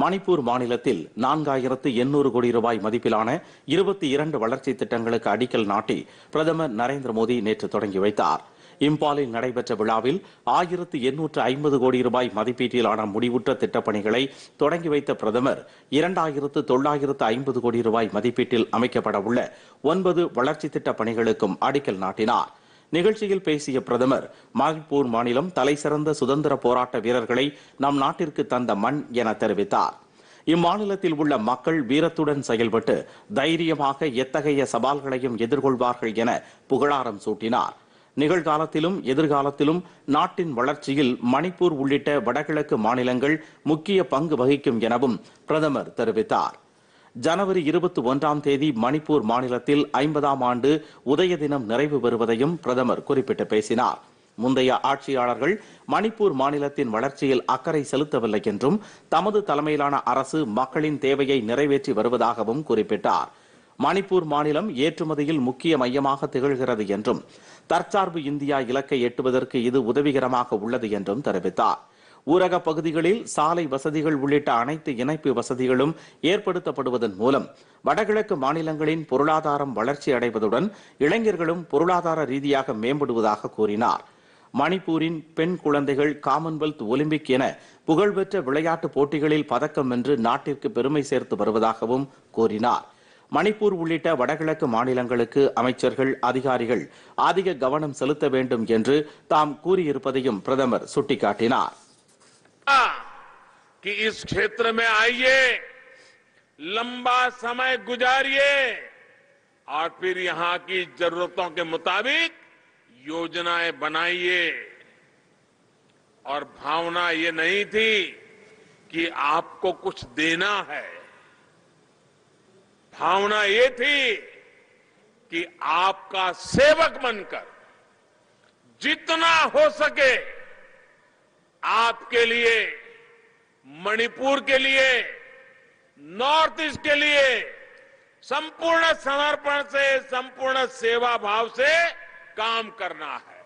மணிப்பூர் மாநிலத்தில் நான்காயிரத்து எண்ணூறு கோடி ரூபாய் மதிப்பிலான இருபத்தி இரண்டு வளர்ச்சி திட்டங்களுக்கு அடிக்கல் நாட்டி பிரதமர் நரேந்திர மோடி நேற்று தொடங்கி வைத்தார் இம்பாலில் நடைபெற்ற விழாவில் ஆயிரத்து எண்ணூற்று ஐம்பது கோடி ரூபாய் மதிப்பீட்டிலான முடிவுற்ற திட்டப்பணிகளை தொடங்கி வைத்த பிரதமர் இரண்டாயிரத்து தொள்ளாயிரத்து ஐம்பது கோடி ரூபாய் மதிப்பீட்டில் அமைக்கப்படவுள்ள ஒன்பது வளர்ச்சி திட்ட பணிகளுக்கும் அடிக்கல் நாட்டினார் நிகழ்ச்சியில் பேசிய பிரதமர் மாகிப்பூர் மாநிலம் தலைசிறந்த சுதந்திர போராட்ட வீரர்களை நம் நாட்டிற்கு தந்த மண் என தெரிவித்தார் இம்மாநிலத்தில் உள்ள மக்கள் வீரத்துடன் செயல்பட்டு தைரியமாக எத்தகைய சவால்களையும் எதிர்கொள்வார்கள் என புகழாரம் சூட்டினார் நிகழ்காலத்திலும் எதிர்காலத்திலும் நாட்டின் வளர்ச்சியில் மணிப்பூர் உள்ளிட்ட வடகிழக்கு மாநிலங்கள் முக்கிய பங்கு வகிக்கும் எனவும் பிரதமர் தெரிவித்தார் ஜனவரி இருபத்தி ஒன்றாம் தேதி மணிப்பூர் மாநிலத்தில் ஐம்பதாம் ஆண்டு உதய தினம் நிறைவு பெறுவதையும் பிரதமர் குறிப்பிட்டு பேசினார் முந்தைய ஆட்சியாளர்கள் மணிப்பூர் மாநிலத்தின் வளர்ச்சியில் அக்கறை செலுத்தவில்லை என்றும் தமது தலைமையிலான அரசு மக்களின் தேவையை நிறைவேற்றி வருவதாகவும் குறிப்பிட்டார் மணிப்பூர் மாநிலம் ஏற்றுமதியில் முக்கிய மையமாக திகழ்கிறது என்றும் தற்சார்பு இந்தியா இலக்கை எட்டுவதற்கு இது உதவிகரமாக உள்ளது என்றும் தெரிவித்தார் ஊரக பகுதிகளில் சாலை வசதிகள் உள்ளிட்ட அனைத்து இணைப்பு வசதிகளும் ஏற்படுத்தப்படுவதன் மூலம் வடகிழக்கு மாநிலங்களின் பொருளாதாரம் வளர்ச்சி அடைவதுடன் இளைஞர்களும் பொருளாதார ரீதியாக மேம்படுவதாக கூறினார் மணிப்பூரின் பெண் குழந்தைகள் காமன்வெல்த் ஒலிம்பிக் என புகழ்பெற்ற விளையாட்டுப் போட்டிகளில் பதக்கம் வென்று நாட்டிற்கு பெருமை சேர்த்து வருவதாகவும் கூறினார் மணிப்பூர் உள்ளிட்ட வடகிழக்கு மாநிலங்களுக்கு அமைச்சர்கள் அதிகாரிகள் அதிக கவனம் செலுத்த வேண்டும் என்று தாம் கூறியிருப்பதையும் பிரதமர் சுட்டிக்காட்டினார் कि इस क्षेत्र में आइए लंबा समय गुजारिए और फिर यहां की जरूरतों के मुताबिक योजनाएं बनाइए और भावना ये नहीं थी कि आपको कुछ देना है भावना ये थी कि आपका सेवक बनकर जितना हो सके के लिए मणिपुर के लिए नॉर्थ ईस्ट के लिए संपूर्ण समर्पण से संपूर्ण सेवा भाव से काम करना है